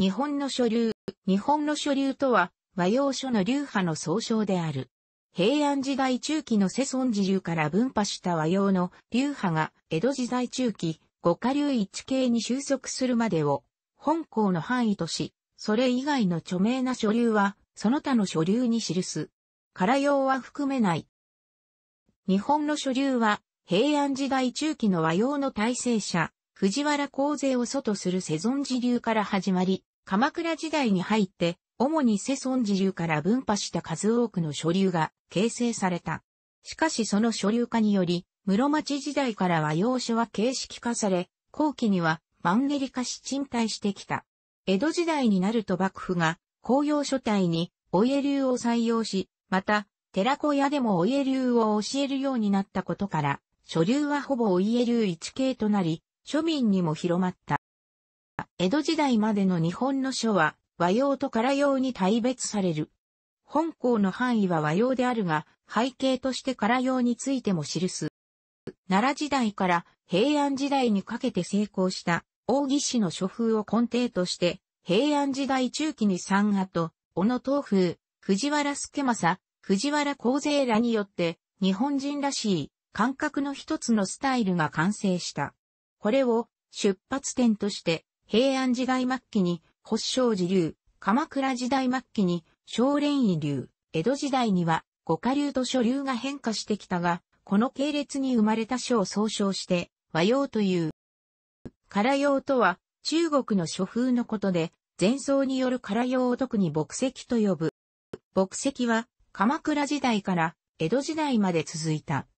日本の書流。日本の書流とは、和洋書の流派の総称である。平安時代中期の世尊寺流から分派した和洋の流派が、江戸時代中期、五下流一系に収束するまでを、本校の範囲とし、それ以外の著名な書流は、その他の書流に記す。から用は含めない。日本の書流は、平安時代中期の和洋の体制者、藤原光勢を祖とする世尊寺流から始まり、鎌倉時代に入って、主に世尊寺流から分派した数多くの所流が形成された。しかしその所流化により、室町時代からは洋書は形式化され、後期にはマンネリ化し賃貸してきた。江戸時代になると幕府が公用書体にお家流を採用し、また、寺小屋でもお家流を教えるようになったことから、所流はほぼお家流一系となり、庶民にも広まった。江戸時代までの日本の書は和洋と唐洋に大別される。本校の範囲は和洋であるが、背景として唐洋についても記す。奈良時代から平安時代にかけて成功した大義氏の書風を根底として、平安時代中期に三波と、小野東風、藤原助政、藤原光勢らによって、日本人らしい感覚の一つのスタイルが完成した。これを出発点として平安時代末期に、発昌寺流、鎌倉時代末期に、少蓮院流、江戸時代には、五花流と諸流が変化してきたが、この系列に生まれた書を総称して、和洋という。唐洋とは、中国の書風のことで、前奏による唐洋を特に牧石と呼ぶ。牧石は、鎌倉時代から江戸時代まで続いた。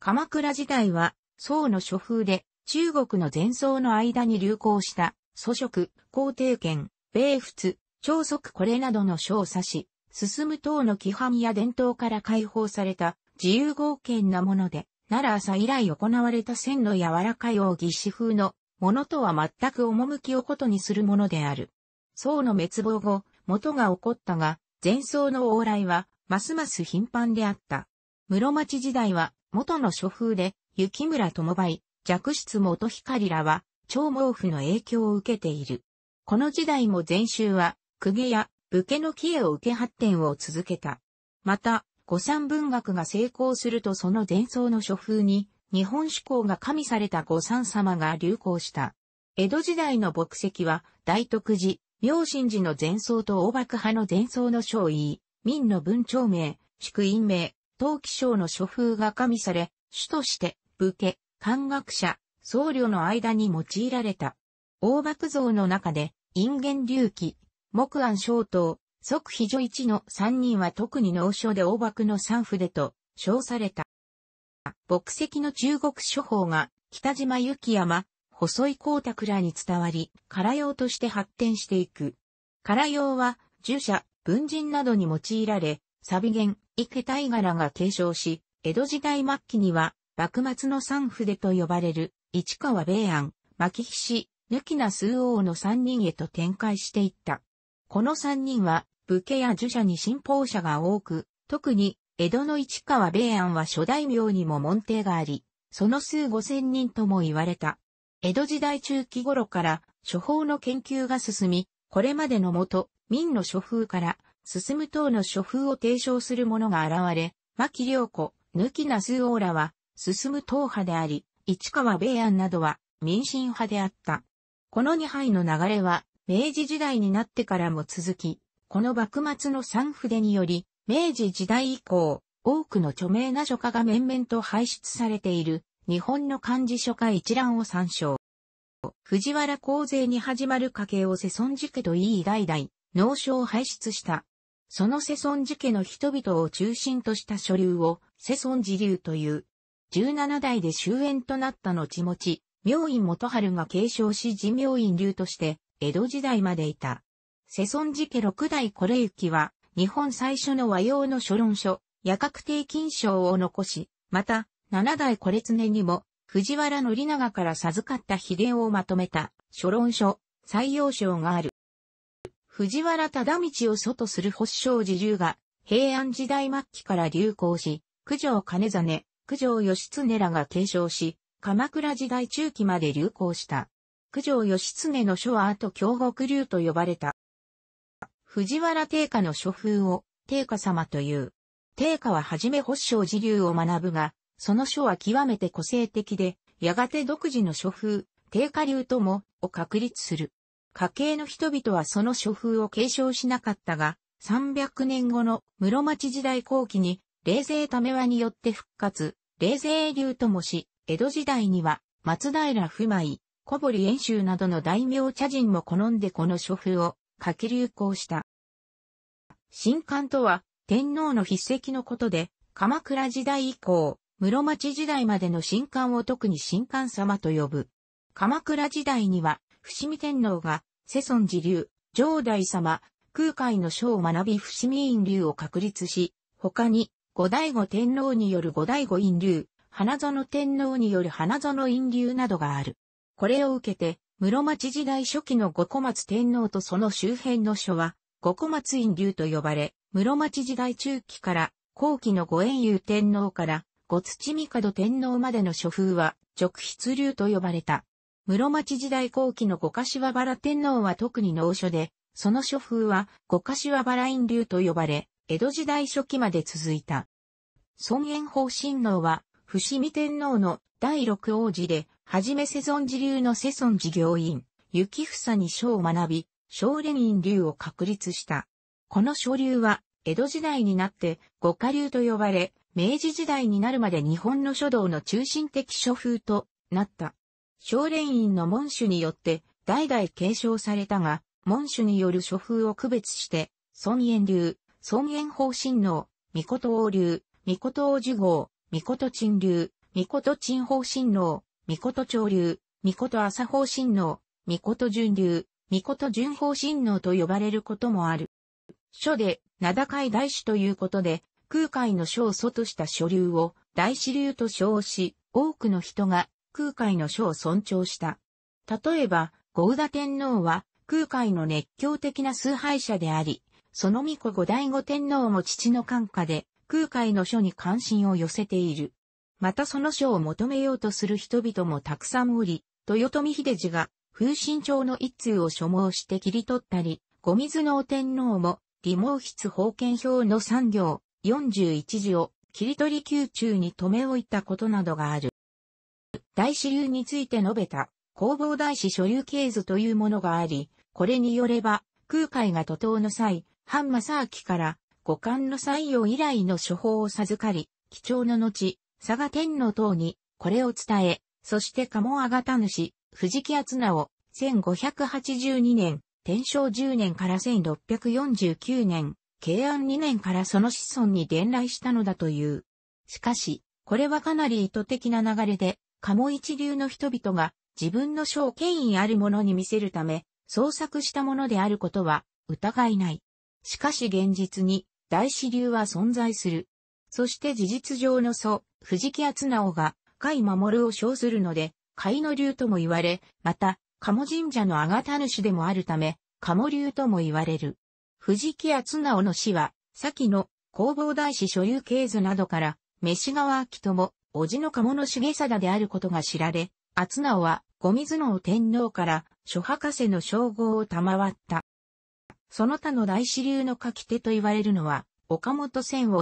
鎌倉時代は、宋の書風で、中国の前奏の間に流行した祖職、皇帝権、米仏、朝則これなどの書を指し、進む党の規範や伝統から解放された自由合憲なもので、奈良朝以来行われた線の柔らかい奥義士風のものとは全く趣をことにするものである。宋の滅亡後、元が起こったが、前奏の往来は、ますます頻繁であった。室町時代は、元の諸風で、雪村友梅、弱質元光らは、長毛布の影響を受けている。この時代も禅宗は、公家や武家の帰依を受け発展を続けた。また、五三文学が成功するとその伝統の書風に、日本志向が加味された五三様が流行した。江戸時代の墨跡は、大徳寺、明神寺の前奏と大幕派の前奏の書を言い、民の文長名、祝院名、陶器章の書風が加味され、主として、武家、漢学者、僧侶の間に用いられた。大幕像の中で、陰元隆起、木安小刀、即非女一の三人は特に農書で大幕の三筆と称された。牧石の中国書法が北島幸山、細井光沢らに伝わり、唐用として発展していく。唐用は、儒者、文人などに用いられ、サビゲン、池大柄が継承し、江戸時代末期には、幕末の三筆と呼ばれる市川米安、牧菱、抜きな数王の三人へと展開していった。この三人は、武家や儒者に信奉者が多く、特に、江戸の市川米安は諸大名にも門弟があり、その数五千人とも言われた。江戸時代中期頃から、諸法の研究が進み、これまでのもと、民の諸風から、進む党の諸風を提唱する者が現れ、牧良子、抜きな数王らは、進む党派であり、市川米安などは民進派であった。この二杯の流れは、明治時代になってからも続き、この幕末の三筆により、明治時代以降、多くの著名な書家が面々と排出されている、日本の漢字書家一覧を参照。藤原公勢に始まる家系を世尊寺家といい代々、農書を排出した。その世尊寺家の人々を中心とした書流を世尊寺流という。17代で終焉となった後ち、明院元春が継承し自明院流として、江戸時代までいた。世尊寺家六代これ行きは、日本最初の和洋の書論書、夜確定金賞を残し、また、七代これ常にも、藤原則長から授かった秘伝をまとめた、書論書、採用賞がある。藤原忠道を祖とする保守正自流が、平安時代末期から流行し、九条金実、九条義経らが継承し、鎌倉時代中期まで流行した。九条義経の書は後京極流と呼ばれた。藤原定家の書風を定家様という。定家ははじめ発祥寺流を学ぶが、その書は極めて個性的で、やがて独自の書風、定家流とも、を確立する。家系の人々はその書風を継承しなかったが、300年後の室町時代後期に、冷静ためわによって復活、冷泉流ともし、江戸時代には、松平不昧、小堀遠州などの大名茶人も好んでこの書風を書き流行した。新刊とは、天皇の筆跡のことで、鎌倉時代以降、室町時代までの新刊を特に新刊様と呼ぶ。鎌倉時代には、伏見天皇が、世尊寺流、上代様、空海の書を学び伏見院流を確立し、他に、後醍醐天皇による後醍醐院流、花園天皇による花園院流などがある。これを受けて、室町時代初期の五小松天皇とその周辺の書は、五小松院流と呼ばれ、室町時代中期から後期の五円遊天皇から五土帝天皇までの書風は直筆流と呼ばれた。室町時代後期の五柏原天皇は特に農書で、その書風は五柏原院流と呼ばれ、江戸時代初期まで続いた。孫炎法親王は、伏見天皇の第六王子で、はじめ世尊寺流の世尊寺行員、雪房に書を学び、少連院流を確立した。この書流は、江戸時代になって五花流と呼ばれ、明治時代になるまで日本の書道の中心的書風となった。少連院の門主によって代々継承されたが、門主による書風を区別して、孫炎流、尊厳法神皇、御事王流、御事王樹号、御事鎮流、御事鎮法神皇、御事潮流、御事朝法神皇、御事順流、御事順法神皇と呼ばれることもある。書で、名高い大師ということで、空海の書を祖とした書流を大師流と称し、多くの人が空海の書を尊重した。例えば、五宇田天皇は空海の熱狂的な崇拝者であり、その御子後醍醐天皇も父の感化で、空海の書に関心を寄せている。またその書を求めようとする人々もたくさんおり、豊臣秀次が風神朝の一通を所望して切り取ったり、五水能天皇も、李毛筆封建表の業行、十一字を切り取り宮中に留め置いたことなどがある。大支流について述べた、工房大師所有経図というものがあり、これによれば、空海が徒党の際、サ正明から五冠の採用以来の処方を授かり、貴重の後、佐賀天皇等にこれを伝え、そして鴨あがた主、藤木厚を1582年、天正10年から1649年、慶安2年からその子孫に伝来したのだという。しかし、これはかなり意図的な流れで、鴨一流の人々が自分の小権威あるものに見せるため、創作したものであることは疑いない。しかし現実に大支流は存在する。そして事実上の祖、藤木厚直が、甲斐守を称するので、甲斐の流とも言われ、また、鴨神社のあがた主でもあるため、鴨流とも言われる。藤木厚直の死は、先の工房大師所有系図などから、飯川明も、叔父の鴨の重貞であることが知られ、厚直は、五水の天皇から、諸博士の称号を賜った。その他の大支流の書き手と言われるのは、岡本千治、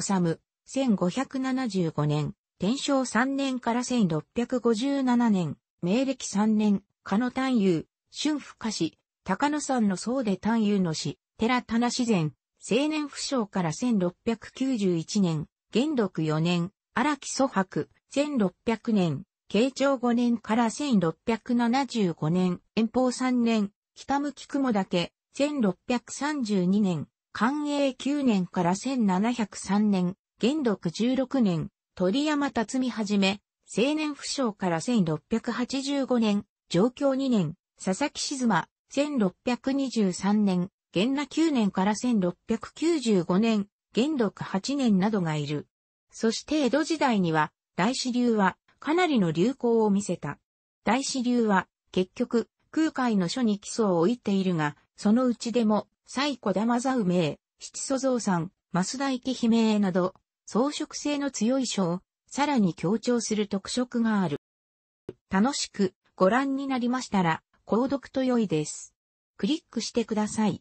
1575年、天正3年から1657年、明暦3年、加野丹遊、春府歌市、高野山の僧で丹遊の詩、寺田自然、青年不詳から1691年、元禄4年、荒木祖白、1600年、慶長5年から1675年、遠方3年、北向雲岳、1632年、寛永9年から1703年、元禄16年、鳥山辰巳はじめ、青年不詳から1685年、上京2年、佐々木静馬、1623年、元那9年から1695年、元禄8年などがいる。そして江戸時代には、大支流はかなりの流行を見せた。大支流は、結局、空海の書に基礎を置いているが、そのうちでも、西古玉座梅、七祖蔵さん、増田池姫など、装飾性の強い書を、さらに強調する特色がある。楽しくご覧になりましたら、購読と良いです。クリックしてください。